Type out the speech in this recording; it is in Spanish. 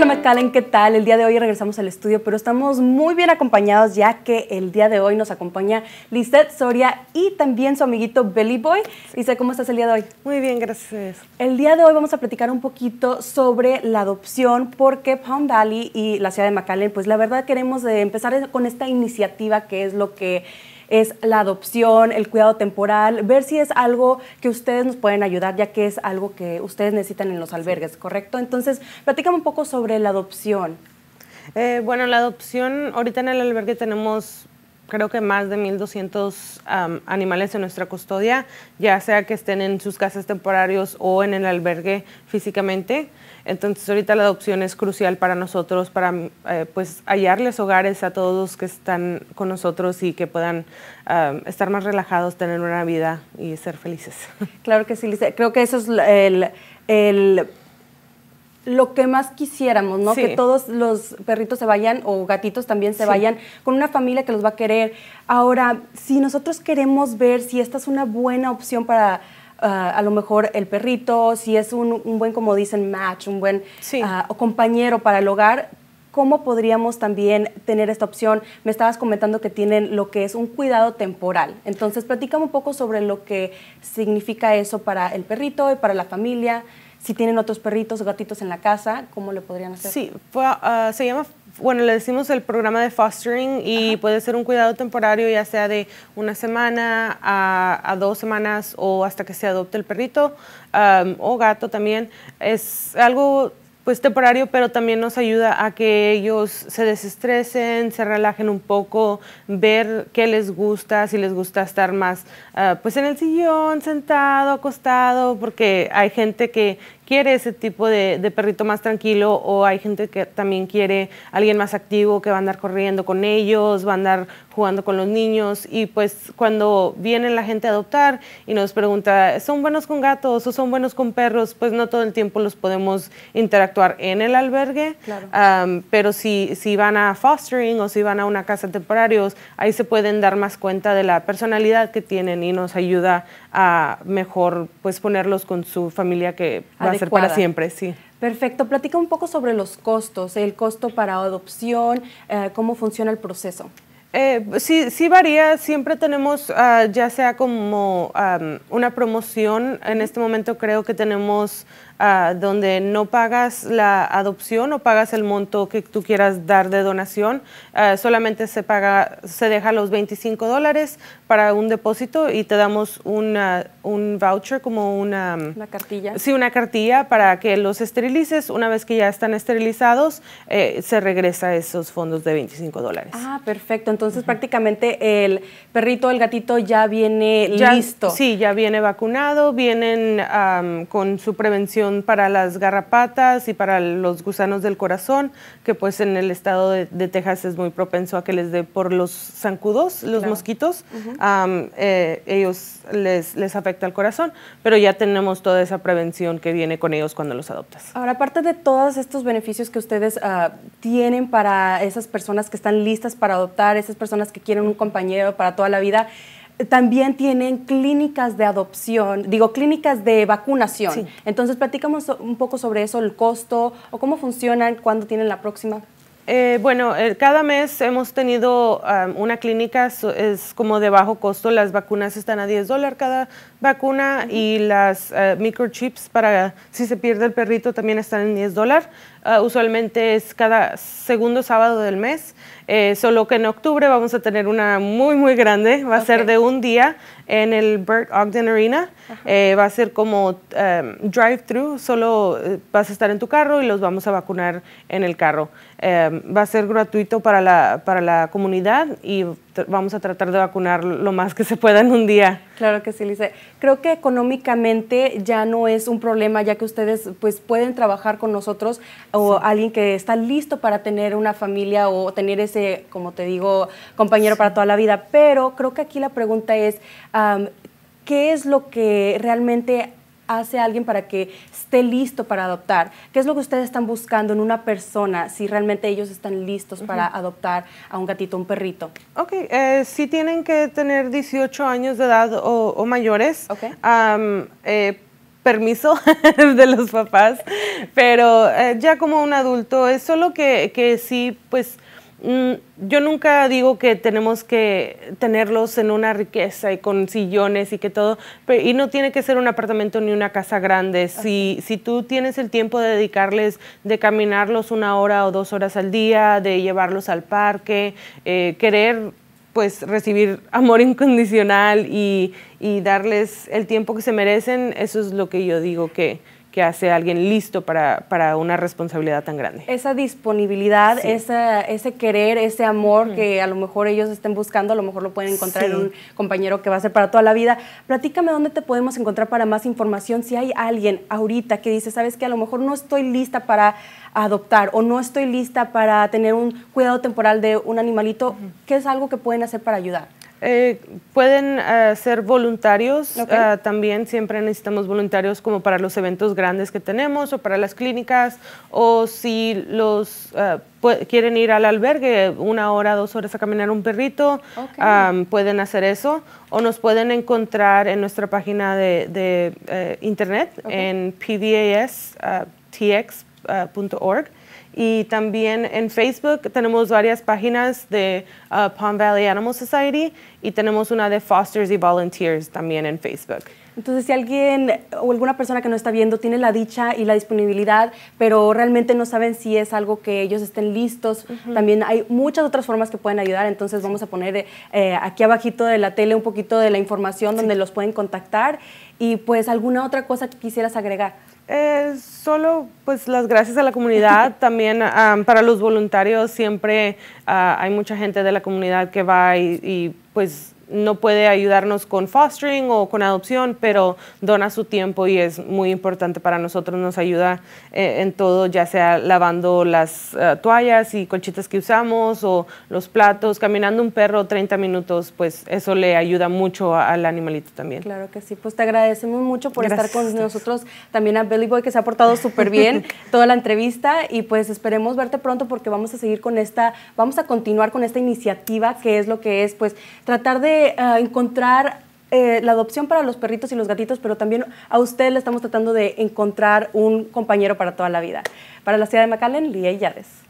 Hola McAllen, ¿qué tal? El día de hoy regresamos al estudio, pero estamos muy bien acompañados ya que el día de hoy nos acompaña Lisette Soria y también su amiguito Belly Boy. Lizette, ¿cómo estás el día de hoy? Muy bien, gracias. El día de hoy vamos a platicar un poquito sobre la adopción porque Palm Valley y la ciudad de Macalen, pues la verdad queremos empezar con esta iniciativa que es lo que es la adopción, el cuidado temporal, ver si es algo que ustedes nos pueden ayudar, ya que es algo que ustedes necesitan en los albergues, ¿correcto? Entonces, platícame un poco sobre la adopción. Eh, bueno, la adopción, ahorita en el albergue tenemos creo que más de 1.200 animales en nuestra custodia, ya sea que estén en sus casas temporarios o en el albergue físicamente. Entonces ahorita la adopción es crucial para nosotros, para eh, pues hallarles hogares a todos que están con nosotros y que puedan estar más relajados, tener una vida y ser felices. Claro que sí, Lisa. Creo que eso es el lo que más quisiéramos, ¿no? Que todos los perritos se vayan o gatitos también se vayan con una familia que los va a querer. Ahora, si nosotros queremos ver si esta es una buena opción para ah, a lo mejor el perrito, si es un, buen, como dicen, match, un buen ah, compañero para el hogar, ¿cómo podríamos también tener esta opción? Me estabas comentando que tienen lo que es un cuidado temporal. Entonces, platicamos un poco sobre lo que significa eso para el perrito y para la familia si tienen otros perritos o gatitos en la casa, ¿cómo le podrían hacer? Sí, ah, se llama, bueno, le decimos el programa de fostering y puede ser un cuidado temporario, ya sea de una semana a, dos semanas o hasta que se adopte el perrito o gato también. Es algo pues temporario, pero también nos ayuda a que ellos se desestresen, se relajen un poco, ver qué les gusta, si les gusta estar más ah, pues en el sillón, sentado, acostado, porque hay gente que, quiere ese tipo de, perrito más tranquilo o hay gente que también quiere alguien más activo que va a andar corriendo con ellos, va a andar jugando con los niños y pues cuando viene la gente a adoptar y nos pregunta, ¿son buenos con gatos o son buenos con perros? Pues no todo el tiempo los podemos interactuar en el albergue, pero si, si van a fostering o si van a una casa temporarios, ahí se pueden dar más cuenta de la personalidad que tienen y nos ayuda a mejor pues ponerlos con su familia que va para siempre, sí. Perfecto. Platica un poco sobre los costos, el costo para adopción, eh, cómo funciona el proceso. Eh, sí, sí varía. Siempre tenemos, ah, ya sea como una promoción, en este momento creo que tenemos Ah, donde no pagas la adopción o pagas el monto que tú quieras dar de donación, ah, solamente se paga, se deja los 25 dólares para un depósito y te damos una, ah, un voucher como una... Una cartilla. Sí, una cartilla para que los esterilices. Una vez que ya están esterilizados, eh, se regresa esos fondos de 25 dólares. Ah, perfecto. Entonces prácticamente el perrito, el gatito ya viene listo. Sí, ya viene vacunado, vienen con su prevención para las garrapatas y para los gusanos del corazón, que pues en el estado de, Texas es muy propenso a que les dé por los zancudos, los mosquitos, eh, ellos les, les afecta el corazón, pero ya tenemos toda esa prevención que viene con ellos cuando los adoptas. Ahora, aparte de todos estos beneficios que ustedes ah, tienen para esas personas que están listas para adoptar, esas personas que quieren un compañero para toda la vida, también tienen clínicas de adopción, digo, clínicas de vacunación. Entonces, platicamos un poco sobre eso, el costo o cómo funcionan, cuándo tienen la próxima. Eh, bueno, eh, cada mes hemos tenido una clínica, es como de bajo costo, las vacunas están a 10 dólares cada vacuna y las eh, microchips para si se pierde el perrito también están en 10 dólares. Ah, usualmente es cada segundo sábado del mes, eh, solo que en octubre vamos a tener una muy, muy grande, va a ser de un día en el Burt Ogden Arena, eh, va a ser como em, drive-thru, solo eh, vas a estar en tu carro y los vamos a vacunar en el carro. Em, va a ser gratuito para la, para la comunidad y vamos a tratar de vacunar lo más que se pueda en un día. Claro que sí, Lice. Creo que económicamente ya no es un problema, ya que ustedes pues pueden trabajar con nosotros o alguien que está listo para tener una familia o tener ese, como te digo, compañero para toda la vida. Pero creo que aquí la pregunta es, ¿qué es lo que realmente hace alguien para que esté listo para adoptar? ¿Qué es lo que ustedes están buscando en una persona si realmente ellos están listos para adoptar a un gatito, un perrito? Ok, eh, tienen que tener 18 años de edad o, mayores. Eh, permiso de los papás, pero eh, ya como un adulto, es solo que, que sí, pues Mm, yo nunca digo que tenemos que tenerlos en una riqueza y con sillones y que todo, y no tiene que ser un apartamento ni una casa grande. Si, tú tienes el tiempo de dedicarles, de caminarlos una hora o dos horas al día, de llevarlos al parque, eh, querer pues recibir amor incondicional y darles el tiempo que se merecen, eso es lo que yo digo que, que hace alguien listo para, una responsabilidad tan grande. Esa disponibilidad, ese querer, ese amor que a lo mejor ellos estén buscando, a lo mejor lo pueden encontrar en un compañero que va a ser para toda la vida. Platícame dónde te podemos encontrar para más información. Si hay alguien ahorita que dice, sabes que a lo mejor no estoy lista para adoptar o no estoy lista para tener un cuidado temporal de un animalito, ¿qué es algo que pueden hacer para ayudar? Eh, pueden eh, ser voluntarios, eh, también siempre necesitamos voluntarios como para los eventos grandes que tenemos o para las clínicas o si los quieren ir al albergue una hora, dos horas a caminar un perrito, pueden hacer eso o nos pueden encontrar en nuestra página de, internet en en tx y también en Facebook tenemos varias páginas de Palm Valley Animal Society y tenemos una de Fosters y Volunteers también en Facebook. Entonces, si alguien o alguna persona que no está viendo tiene la dicha y la disponibilidad, pero realmente no saben si es algo que ellos estén listos, también hay muchas otras formas que pueden ayudar. Entonces, vamos a poner aquí abajito de la tele un poquito de la información donde los pueden contactar y pues alguna otra cosa que quisieras agregar. Eh, solo pues las gracias a la comunidad, también para los voluntarios siempre ah, hay mucha gente de la comunidad que va y pues no puede ayudarnos con fostering o con adopción, pero dona su tiempo y es muy importante para nosotros, nos ayuda eh, en todo, ya sea lavando las eh, toallas y colchitas que usamos o los platos, caminando un perro 30 minutos, pues eso le ayuda mucho al animalito también. Claro que sí, pues te agradecemos mucho por estar con nosotros, también a Belly Boy que se ha portado súper bien toda la entrevista y pues esperemos verte pronto porque vamos a seguir con esta, vamos a continuar con esta iniciativa que es lo que es pues tratar de eh, encontrar eh, la adopción para los perritos y los gatitos, pero también a usted le estamos tratando de encontrar un compañero para toda la vida. Para la ciudad de McAllen, Lía Yades.